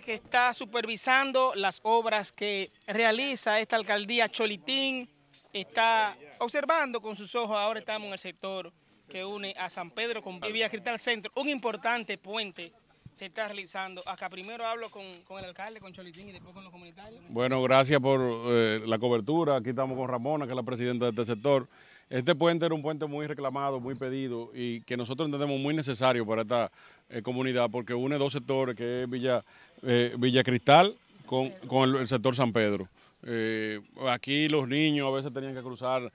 que está supervisando las obras que realiza esta alcaldía Cholitín está observando con sus ojos, ahora estamos en el sector que une a San Pedro con Villa Cristal Centro, un importante puente se está realizando? Acá primero hablo con, el alcalde, con Cholitín y después con los comunitarios. Bueno, gracias por eh, la cobertura. Aquí estamos con Ramona, que es la presidenta de este sector. Este puente era un puente muy reclamado, muy pedido y que nosotros entendemos muy necesario para esta eh, comunidad porque une dos sectores, que es Villa, eh, Villa Cristal con, el, sector San Pedro. aquí los niños a veces tenían que cruzar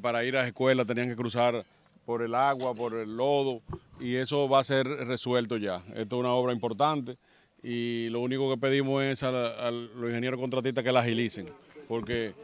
para ir a la escuela, tenían que cruzar por el agua, por el lodo, y eso va a ser resuelto ya. Esto es una obra importante y lo único que pedimos es a, los ingenieros contratistas que la agilicen, porque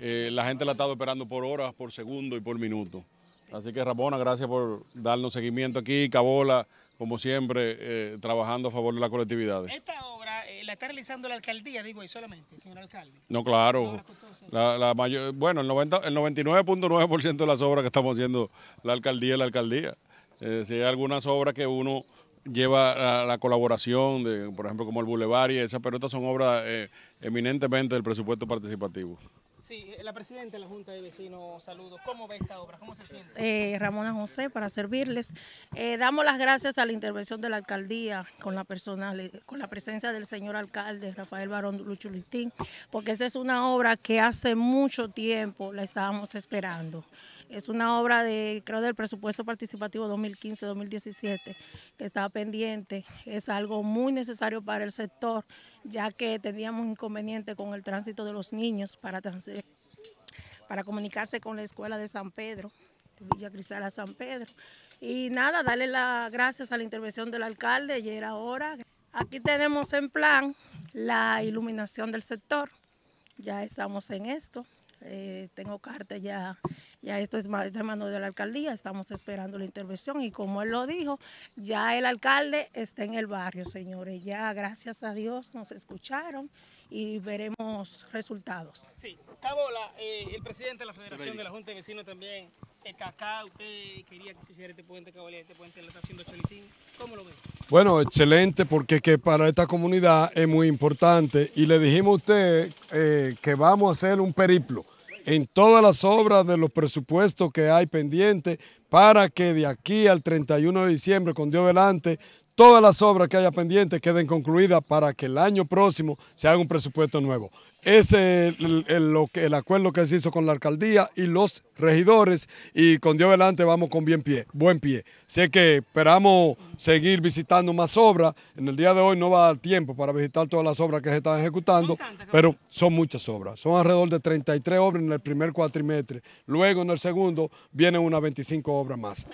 eh, la gente la ha estado esperando por horas, por segundo y por minuto. Así que Ramona, gracias por darnos seguimiento aquí. Cabola, como siempre, eh, trabajando a favor de las colectividades. Esta obra eh, la está realizando la alcaldía, digo, y solamente, señor alcalde. No, claro. La, mayor, bueno, el, 90, el 99.9% de las obras que estamos haciendo la alcaldía y la alcaldía. Eh, si hay algunas obras que uno lleva la, la colaboración, de, por ejemplo, como el Boulevard y esas, pero estas son obras eh, eminentemente del presupuesto participativo. Sí, la presidenta de la Junta de Vecinos, saludos. ¿Cómo ve esta obra? ¿Cómo se siente? Eh, Ramona José, para servirles. Eh, damos las gracias a la intervención de la alcaldía con la, con la presencia del señor alcalde Rafael Barón Luchulitín, porque esta es una obra que hace mucho tiempo la estábamos esperando. Es una obra de, creo, del presupuesto participativo 2015-2017 que estaba pendiente. Es algo muy necesario para el sector, ya que teníamos inconveniente con el tránsito de los niños para transitar para comunicarse con la escuela de San Pedro, Villa Cristal a San Pedro. Y nada, darle las gracias a la intervención del alcalde, ayer ahora. Aquí tenemos en plan la iluminación del sector, ya estamos en esto. Eh, tengo carta ya, ya esto es de mano de la alcaldía, estamos esperando la intervención y como él lo dijo, ya el alcalde está en el barrio, señores, ya gracias a Dios nos escucharon y veremos resultados. Sí, Cabola, eh, el presidente de la Federación de la Junta de Vecinos también, el Cacá, usted quería que se hiciera este puente Cabola, este puente lo está haciendo Cholitín, ¿cómo lo ve? Bueno, excelente, porque que para esta comunidad es muy importante y le dijimos a usted eh, que vamos a hacer un periplo en todas las obras de los presupuestos que hay pendientes para que de aquí al 31 de diciembre, con Dios delante, todas las obras que haya pendientes queden concluidas para que el año próximo se haga un presupuesto nuevo. Ese es el, acuerdo que se hizo con la alcaldía y los regidores y con Dios delante vamos con bien pie, buen pie. Sé que esperamos seguir visitando más obras. En el día de hoy no va a dar tiempo para visitar todas las obras que se están ejecutando, pero son muchas obras. Son alrededor de 33 obras en el primer cuatrimestre. Luego en el segundo vienen unas 25 obras más.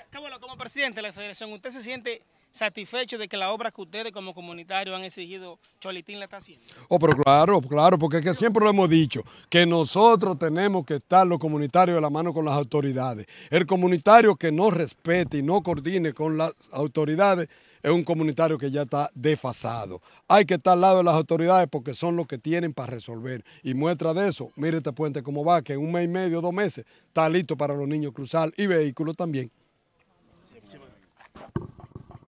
como presidente de la federación, ¿usted se siente satisfecho de que la obra que ustedes como comunitarios han exigido, Cholitín la está haciendo? Oh, pero claro, claro, porque es que siempre lo hemos dicho, que nosotros tenemos que estar los comunitarios de la mano con las autoridades. El comunitario que no respete y no coordine con las autoridades es un comunitario que ya está desfasado. Hay que estar al lado de las autoridades porque son los que tienen para resolver. Y muestra de eso, mire este puente cómo va, que en un mes y medio, dos meses, está listo para los niños cruzar y vehículos también.